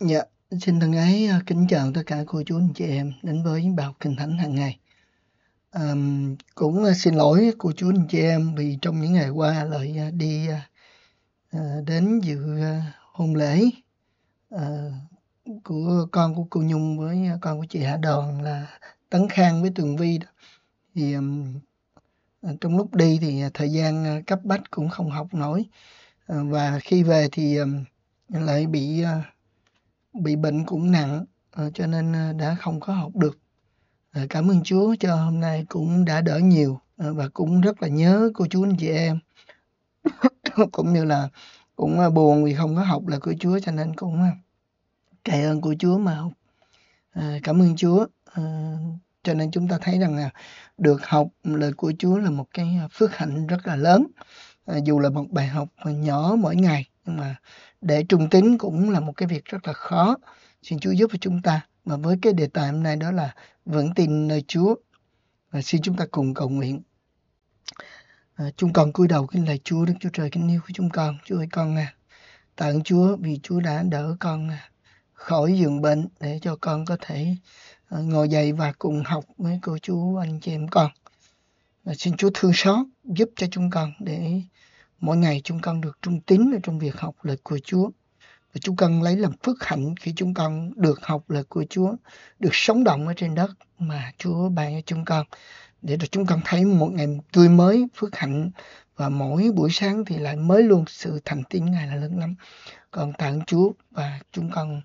Dạ, xin thân ái à, kính chào tất cả cô chú anh chị em đến với Bảo Kinh Thánh hàng ngày. À, cũng xin lỗi cô chú anh chị em vì trong những ngày qua lại à, đi à, à, đến dự hôn lễ à, của con của cô Nhung với con của chị Hạ đoàn là Tấn Khang với Tường Vi đó. Thì à, trong lúc đi thì thời gian cấp bách cũng không học nổi à, và khi về thì à, lại bị à, bị bệnh cũng nặng ờ, cho nên ờ, đã không có học được ờ, cảm ơn Chúa cho hôm nay cũng đã đỡ nhiều và cũng rất là nhớ cô chú anh chị em cũng như là cũng buồn vì không có học là của Chúa cho nên cũng cày ơn của Chúa mà học cảm ơn Chúa cho nên chúng ta thấy rằng là được học lời của Chúa là một cái phước hạnh rất là lớn dù là một bài học nhỏ mỗi ngày mà để trung tín cũng là một cái việc rất là khó xin Chúa giúp cho chúng ta mà với cái đề tài hôm nay đó là vững tin nơi Chúa và xin chúng ta cùng cầu nguyện à, chúng con cúi đầu kính lạy Chúa Đức Chúa Trời kính yêu của chúng con Chúa ơi con à tạ ơn Chúa vì Chúa đã đỡ con à, khỏi giường bệnh để cho con có thể à, ngồi dậy và cùng học với cô chú anh chị em con à, xin Chúa thương xót giúp cho chúng con để Mỗi ngày chúng con được trung tín ở trong việc học lời của Chúa. Và chúng con lấy làm phước hạnh khi chúng con được học lời của Chúa, được sống động ở trên đất mà Chúa ban cho chúng con. Để rồi chúng con thấy một ngày tươi mới, phước hạnh và mỗi buổi sáng thì lại mới luôn sự thành tín Ngài là lớn lắm. Còn tạ ơn Chúa và chúng con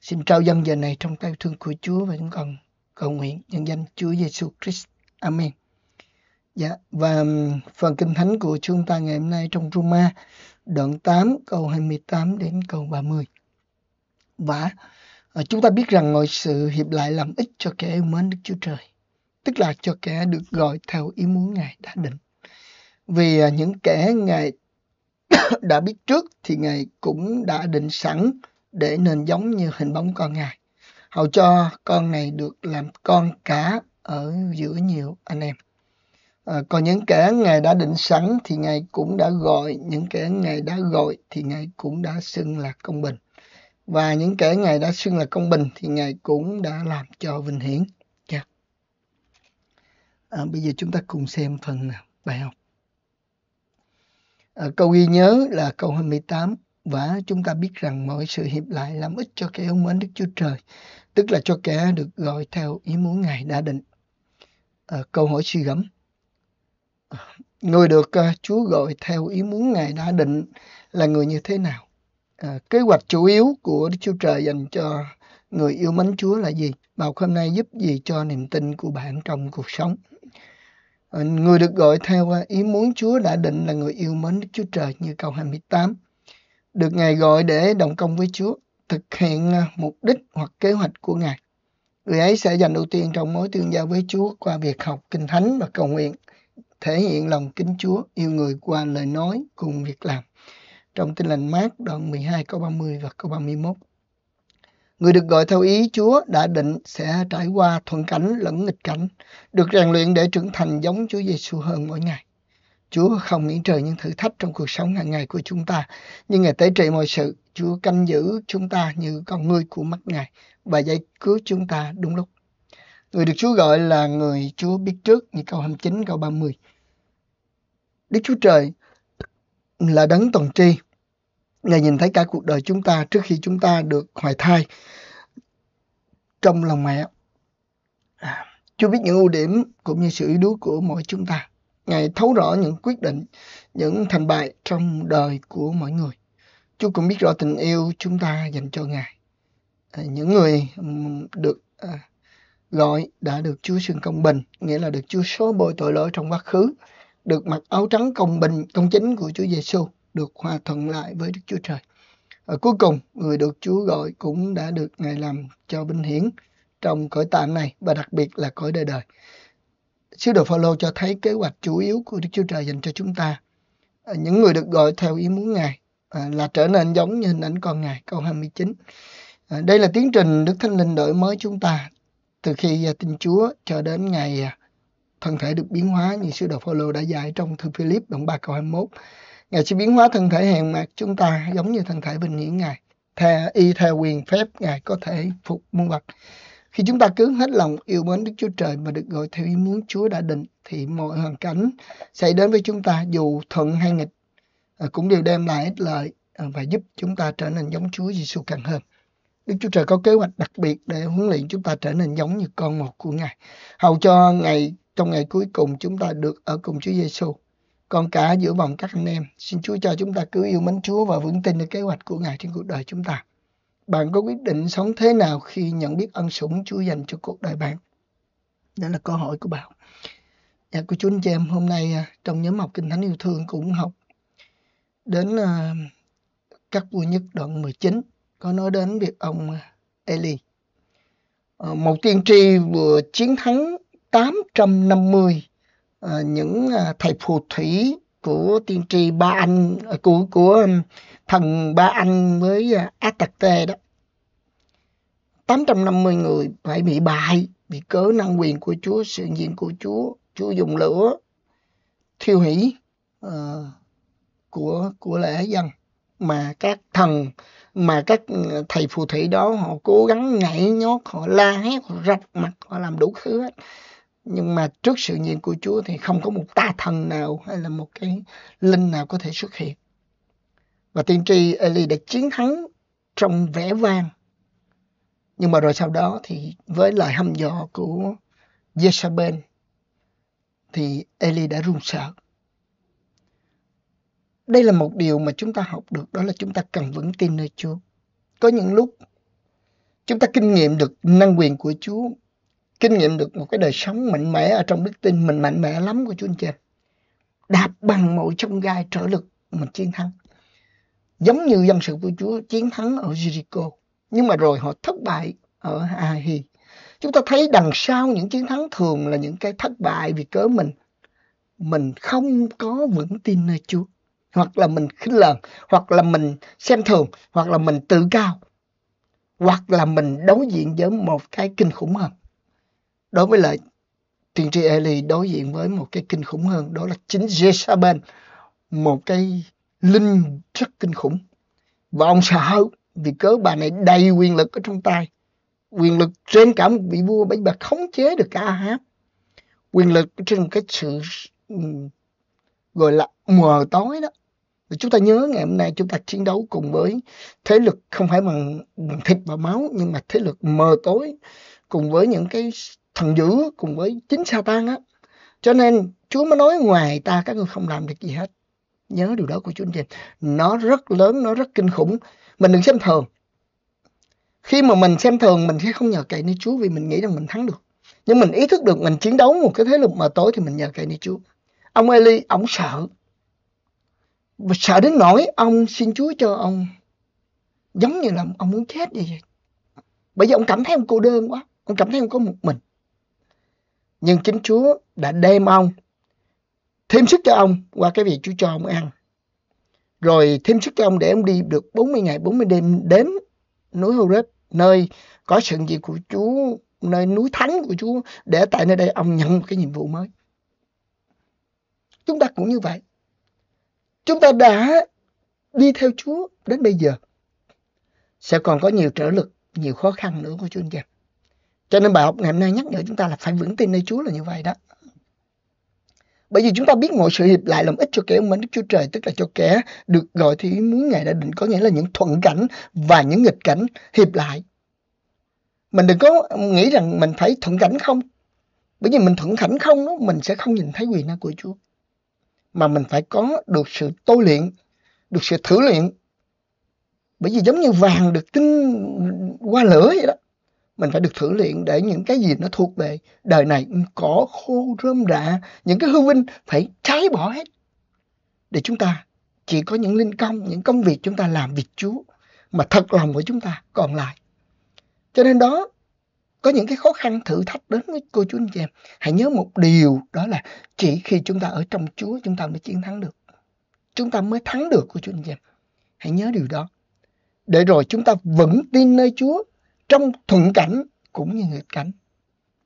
xin trao dân giờ này trong tay thương của Chúa và chúng con cầu nguyện nhân danh Chúa Giêsu Christ. Amen. Dạ, và phần Kinh Thánh của chúng ta ngày hôm nay trong Roma, đoạn 8 câu 28 đến câu 30. Và ờ, chúng ta biết rằng mọi sự hiệp lại làm ích cho kẻ yêu mến Đức Chúa Trời, tức là cho kẻ được gọi theo ý muốn Ngài đã định. Vì ờ, những kẻ Ngài đã biết trước thì Ngài cũng đã định sẵn để nên giống như hình bóng con Ngài. Hầu cho con này được làm con cả ở giữa nhiều anh em. À, còn những kẻ Ngài đã định sẵn thì Ngài cũng đã gọi, những kẻ Ngài đã gọi thì Ngài cũng đã xưng là công bình. Và những kẻ Ngài đã xưng là công bình thì Ngài cũng đã làm cho vinh hiển. Yeah. Dạ. À, ờ, bây giờ chúng ta cùng xem phần bài học. À, câu ghi nhớ là câu 28 và chúng ta biết rằng mọi sự hiệp lại làm ích cho kẻ ông mến Đức Chúa Trời, tức là cho kẻ được gọi theo ý muốn Ngài đã định. À, câu hỏi suy gẫm người được uh, Chúa gọi theo ý muốn Ngài đã định là người như thế nào? À, kế hoạch chủ yếu của Đức Chúa Trời dành cho người yêu mến Chúa là gì? Bài hôm nay giúp gì cho niềm tin của bạn trong cuộc sống? À, người được gọi theo ý muốn Chúa đã định là người yêu mến Đức Chúa Trời như câu 28. Được Ngài gọi để đồng công với Chúa, thực hiện mục đích hoặc kế hoạch của Ngài. Người ấy sẽ dành ưu tiên trong mối tương giao với Chúa qua việc học Kinh Thánh và cầu nguyện thể hiện lòng kính Chúa, yêu người qua lời nói cùng việc làm. Trong Tin lành mát đoạn 12 câu 30 và câu 31. Người được gọi theo ý Chúa đã định sẽ trải qua thuận cảnh lẫn nghịch cảnh, được rèn luyện để trưởng thành giống Chúa Giêsu hơn mỗi ngày. Chúa không miễn trời những thử thách trong cuộc sống hàng ngày của chúng ta, nhưng Ngài tế trị mọi sự. Chúa canh giữ chúng ta như con người của mắt Ngài và giải cứu chúng ta đúng lúc. Người được Chúa gọi là người Chúa biết trước, như câu 29, câu 30. Đức Chúa Trời là đấng toàn tri. Ngài nhìn thấy cả cuộc đời chúng ta trước khi chúng ta được hoài thai trong lòng mẹ. À, Chúa biết những ưu điểm cũng như sự yếu đuối của mỗi chúng ta. Ngài thấu rõ những quyết định, những thành bại trong đời của mỗi người. Chúa cũng biết rõ tình yêu chúng ta dành cho Ngài. À, những người được à, gọi đã được Chúa xưng công bình, nghĩa là được Chúa số bồi tội lỗi trong quá khứ, được mặc áo trắng công bình, công chính của Chúa Giêsu, được hòa thuận lại với Đức Chúa Trời. Ở cuối cùng, người được Chúa gọi cũng đã được Ngài làm cho vinh hiển trong cõi tạm này và đặc biệt là cõi đời đời. Sứ đồ Phaolô cho thấy kế hoạch chủ yếu của Đức Chúa Trời dành cho chúng ta. Những người được gọi theo ý muốn Ngài à, là trở nên giống như hình ảnh con Ngài, câu 29. À, đây là tiến trình Đức Thánh Linh đổi mới chúng ta từ khi tin Chúa cho đến ngày à, thân thể được biến hóa như sứ đồ Phaolô đã dạy trong thư Philip đoạn 3 câu 21. Ngài sẽ biến hóa thân thể hèn mạt chúng ta giống như thân thể bình hiển Ngài. Theo, y theo quyền phép Ngài có thể phục muôn vật. Khi chúng ta cứ hết lòng yêu mến Đức Chúa Trời và được gọi theo ý muốn Chúa đã định thì mọi hoàn cảnh xảy đến với chúng ta dù thuận hay nghịch ờ, cũng đều đem lại ích lợi ờ, và giúp chúng ta trở nên giống Chúa Giêsu càng hơn. Đức Chúa Trời có kế hoạch đặc biệt để huấn luyện chúng ta trở nên giống như con một của Ngài. Hầu cho ngày trong ngày cuối cùng chúng ta được ở cùng Chúa Giêsu. Còn cả giữa vòng các anh em, xin Chúa cho chúng ta cứ yêu mến Chúa và vững tin được kế hoạch của Ngài trên cuộc đời chúng ta. Bạn có quyết định sống thế nào khi nhận biết ân sủng Chúa dành cho cuộc đời bạn? Đó là câu hỏi của bạn. Dạ, của chú anh chị em hôm nay à, trong nhóm học Kinh Thánh Yêu Thương cũng học đến à, các vua nhất đoạn 19 có nói đến việc ông à, Eli ờ, một tiên tri vừa chiến thắng 850 ờ, những à, thầy phù thủy của tiên tri ba anh à, của của um, thần ba anh với Atakte đó 850 người phải bị bại vì cớ năng quyền của Chúa sự diện của Chúa Chúa dùng lửa thiêu hủy uh, của của lễ dân mà các thần mà các ừ, thầy phù thủy đó họ cố gắng nhảy nhót họ la hét họ rạch mặt họ làm đủ thứ hết nhưng mà trước sự nhiệm của Chúa thì không có một ta thần nào hay là một cái linh nào có thể xuất hiện và tiên tri Eli đã chiến thắng trong vẻ vang nhưng mà rồi sau đó thì với lời hăm dọa của Jezabel thì Eli đã run sợ đây là một điều mà chúng ta học được đó là chúng ta cần vững tin nơi Chúa. Có những lúc chúng ta kinh nghiệm được năng quyền của Chúa, kinh nghiệm được một cái đời sống mạnh mẽ ở trong đức tin mình mạnh mẽ lắm của Chúa anh chị. Đạp bằng mọi trong gai trở lực mình chiến thắng. Giống như dân sự của Chúa chiến thắng ở Jericho, nhưng mà rồi họ thất bại ở Ahi. Chúng ta thấy đằng sau những chiến thắng thường là những cái thất bại vì cớ mình. Mình không có vững tin nơi Chúa hoặc là mình khinh lờn hoặc là mình xem thường hoặc là mình tự cao hoặc là mình đối diện với một cái kinh khủng hơn đối với lại tiên tri Eli đối diện với một cái kinh khủng hơn đó là chính Jezabel một cái linh rất kinh khủng và ông sợ hơn vì cớ bà này đầy quyền lực ở trong tay quyền lực trên cả một vị vua bởi bà khống chế được cả Ahab quyền lực trên cái sự ừ, gọi là mờ tối đó và Chúng ta nhớ ngày hôm nay chúng ta chiến đấu cùng với thế lực không phải bằng, bằng thịt và máu nhưng mà thế lực mờ tối cùng với những cái thần dữ cùng với chính Satan á. Cho nên Chúa mới nói ngoài ta các ngươi không làm được gì hết. Nhớ điều đó của Chúa anh Nó rất lớn, nó rất kinh khủng. Mình đừng xem thường. Khi mà mình xem thường mình sẽ không nhờ cậy nơi Chúa vì mình nghĩ rằng mình thắng được. Nhưng mình ý thức được mình chiến đấu một cái thế lực mờ tối thì mình nhờ cậy nơi Chúa. Ông Eli, ông sợ và sợ đến nỗi ông xin Chúa cho ông giống như là ông muốn chết vậy bởi vì ông cảm thấy ông cô đơn quá ông cảm thấy ông có một mình nhưng chính Chúa đã đem ông thêm sức cho ông qua cái việc Chúa cho ông ăn rồi thêm sức cho ông để ông đi được 40 ngày 40 đêm đến núi Horeb nơi có sự việc của Chúa nơi núi thánh của Chúa để tại nơi đây ông nhận một cái nhiệm vụ mới chúng ta cũng như vậy Chúng ta đã đi theo Chúa đến bây giờ sẽ còn có nhiều trở lực, nhiều khó khăn nữa của chúng ta. Cho nên bài học ngày hôm nay nhắc nhở chúng ta là phải vững tin nơi Chúa là như vậy đó. Bởi vì chúng ta biết mọi sự hiệp lại làm ích cho kẻ ông mến Đức Chúa Trời, tức là cho kẻ được gọi thì muốn Ngài đã định, có nghĩa là những thuận cảnh và những nghịch cảnh hiệp lại. Mình đừng có nghĩ rằng mình phải thuận cảnh không. Bởi vì mình thuận cảnh không, mình sẽ không nhìn thấy quyền năng của Chúa mà mình phải có được sự tôi luyện được sự thử luyện bởi vì giống như vàng được tinh qua lửa vậy đó mình phải được thử luyện để những cái gì nó thuộc về đời này cỏ khô rơm rạ những cái hư vinh phải cháy bỏ hết để chúng ta chỉ có những linh công những công việc chúng ta làm việc chúa mà thật lòng của chúng ta còn lại cho nên đó có những cái khó khăn thử thách đến với cô chú anh chị em hãy nhớ một điều đó là chỉ khi chúng ta ở trong Chúa chúng ta mới chiến thắng được chúng ta mới thắng được cô chú anh chị em hãy nhớ điều đó để rồi chúng ta vẫn tin nơi Chúa trong thuận cảnh cũng như nghịch cảnh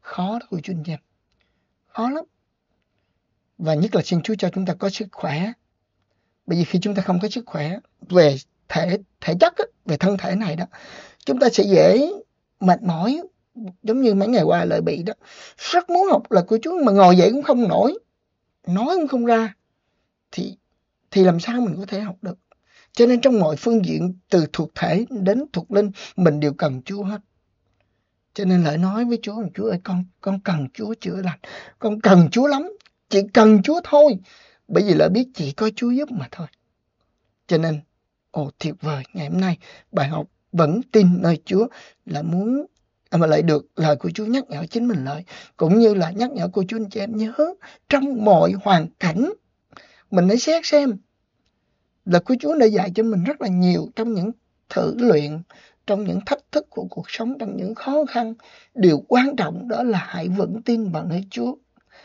khó đó cô chú anh chị em khó lắm và nhất là xin Chúa cho chúng ta có sức khỏe bởi vì khi chúng ta không có sức khỏe về thể thể chất về thân thể này đó chúng ta sẽ dễ mệt mỏi giống như mấy ngày qua lợi bị đó rất muốn học lời của chú mà ngồi dậy cũng không nổi nói cũng không ra thì thì làm sao mình có thể học được cho nên trong mọi phương diện từ thuộc thể đến thuộc linh mình đều cần Chúa hết cho nên lại nói với Chúa Chúa ơi con con cần Chúa chữa lành con cần Chúa lắm chỉ cần Chúa thôi bởi vì lại biết chỉ có Chúa giúp mà thôi cho nên ồ thiệt vời ngày hôm nay bài học vẫn tin nơi Chúa là muốn À, mà lại được lời của Chúa nhắc nhở chính mình lại cũng như là nhắc nhở cô chú anh chị em nhớ trong mọi hoàn cảnh mình hãy xét xem là của Chúa đã dạy cho mình rất là nhiều trong những thử luyện trong những thách thức của cuộc sống trong những khó khăn điều quan trọng đó là hãy vững tin vào nơi Chúa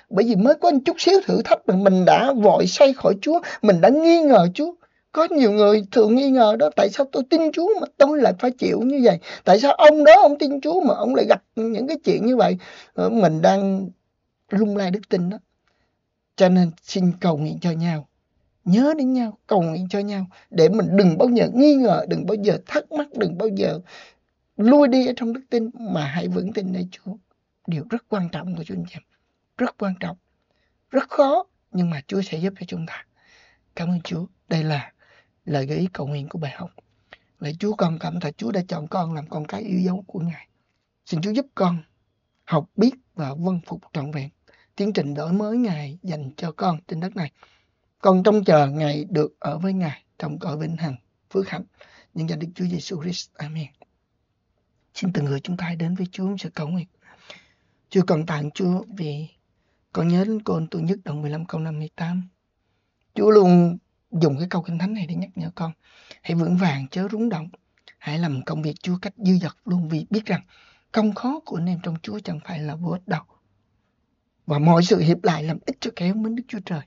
bởi vì mới có một chút xíu thử thách mà mình đã vội say khỏi Chúa mình đã nghi ngờ Chúa có nhiều người thường nghi ngờ đó tại sao tôi tin Chúa mà tôi lại phải chịu như vậy tại sao ông đó ông tin Chúa mà ông lại gặp những cái chuyện như vậy ờ, mình đang lung lay đức tin đó cho nên xin cầu nguyện cho nhau nhớ đến nhau cầu nguyện cho nhau để mình đừng bao giờ nghi ngờ đừng bao giờ thắc mắc đừng bao giờ lui đi ở trong đức tin mà hãy vững tin nơi Chúa điều rất quan trọng của chúng em rất quan trọng rất khó nhưng mà Chúa sẽ giúp cho chúng ta cảm ơn Chúa đây là lời gợi ý cầu nguyện của bài học. Lạy Chúa con cảm tạ Chúa đã chọn con làm con cái yêu dấu của Ngài. Xin Chúa giúp con học biết và vân phục trọn vẹn tiến trình đổi mới Ngài dành cho con trên đất này. Con trông chờ Ngài được ở với Ngài trong cõi vĩnh hằng, phước hạnh. Nhân danh Đức Chúa Giêsu Christ. Amen. Xin từng người chúng ta đến với Chúa sẽ cầu nguyện. Chúa cần tặng Chúa vì con nhớ đến cô tôi nhất đoạn 15 câu 58. Chúa luôn dùng cái câu kinh thánh này để nhắc nhở con hãy vững vàng chớ rúng động hãy làm công việc chúa cách dư dật luôn vì biết rằng công khó của anh em trong chúa chẳng phải là vô ích đâu và mọi sự hiệp lại làm ích cho kẻ mến đức chúa trời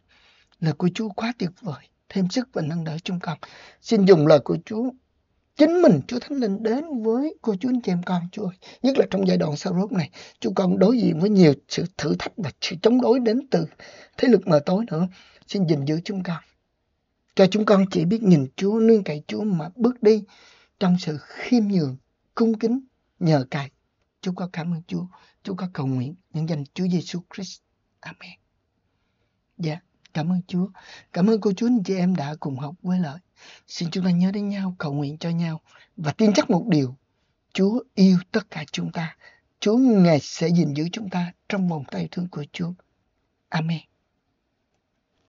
lời của chúa quá tuyệt vời thêm sức và nâng đỡ chúng con xin dùng lời của chúa chính mình Chúa Thánh Linh đến với cô chú anh chị em con Chúa Nhất là trong giai đoạn sau rốt này, chúa con đối diện với nhiều sự thử thách và sự chống đối đến từ thế lực mờ tối nữa. Xin gìn giữ chúng con. Cho chúng con chỉ biết nhìn Chúa, nương cậy Chúa mà bước đi trong sự khiêm nhường, cung kính, nhờ cậy. Chúng con cảm ơn Chúa. Chúng con cầu nguyện nhân danh Chúa Giêsu Christ. Amen. Dạ, cảm ơn Chúa. Cảm ơn cô chú anh chị em đã cùng học với lợi. Xin chúng ta nhớ đến nhau, cầu nguyện cho nhau và tin chắc một điều. Chúa yêu tất cả chúng ta. Chúa Ngài sẽ gìn giữ chúng ta trong vòng tay thương của Chúa. Amen.